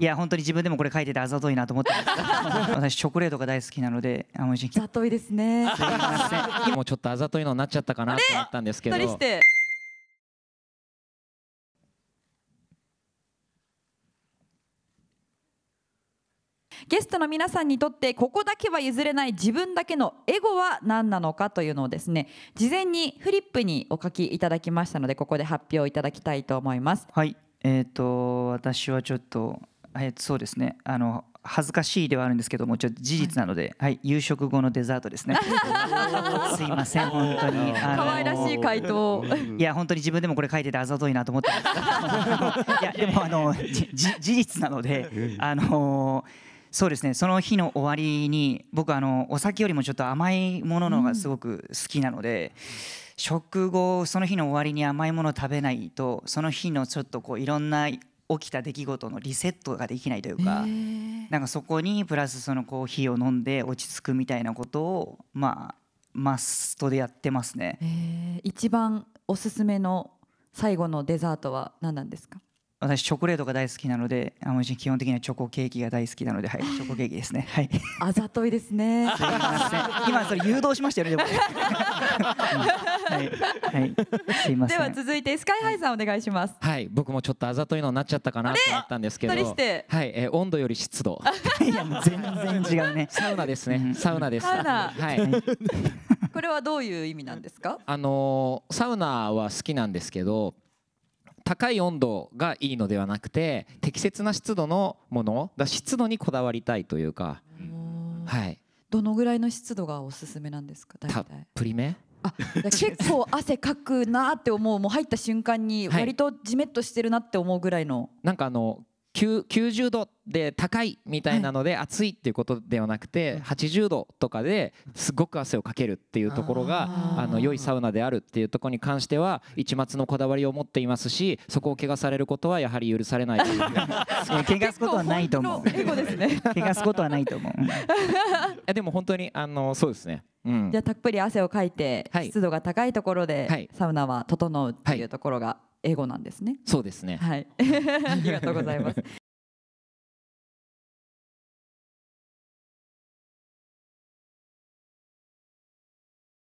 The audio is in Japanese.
いや本当に自分でもこれ書いててあざといなと思ってす 私チョコレートが大好きなのであざといですねすませんもうちょっとあざといのになっちゃったかなと思ったんですけどゲストの皆さんにとってここだけは譲れない自分だけのエゴは何なのかというのをですね事前にフリップにお書きいただきましたのでここで発表いただきたいと思います。はい、えーと私はちょっとえー、そうですねあの恥ずかしいではあるんですけどもちょ事実なので、はい、はい、夕食後のデザートですね すいません本当に可愛らしい回答いや本当に自分でもこれ書いててあざといなと思って いやでもあのじ事実なのであのそうですねその日の終わりに僕あのお酒よりもちょっと甘いもののがすごく好きなので、うん、食後その日の終わりに甘いもの食べないとその日のちょっとこういろんな起きた出来事のリセットができないというか、なんかそこにプラスそのコーヒーを飲んで落ち着くみたいなことをまあマストでやってますね、一番おすすめの最後のデザートは何なんですか私チョコレートが大好きなのであの基本的にはチョコケーキが大好きなので、はい、チョコケーキですね、はい、あざといですね すいません今それ誘導しましたよねで はい、はい、すいませんでは続いてスカイハイさんお願いしますはい、僕もちょっとあざといのになっちゃったかなと思ったんですけどはい、え温度より湿度 いや全然違うねサウナですね、サウナですサウナはいこれはどういう意味なんですかあのサウナは好きなんですけど高い温度がいいのではなくて適切な湿度のものだ湿度にこだわりたいというか、はい、どのぐらいの湿度がおすすめなんですか大体たっぷりめあ結構汗かくなって思うもう入った瞬間に割とじめっとしてるなって思うぐらいの、はい、なんかあの90度で高いみたいなので暑いっていうことではなくて80度とかですごく汗をかけるっていうところがあの良いサウナであるっていうところに関しては一抹のこだわりを持っていますしそこを我されることはやはり許されないという汚すことはないと思う結構ですねすことはないと思う でも本当にあのそうですねうん、じゃあたっぷり汗をかいて、湿度が高いところでサウナは整うっていうところが英語なんですね。そうですね。はい。ありがとうございます。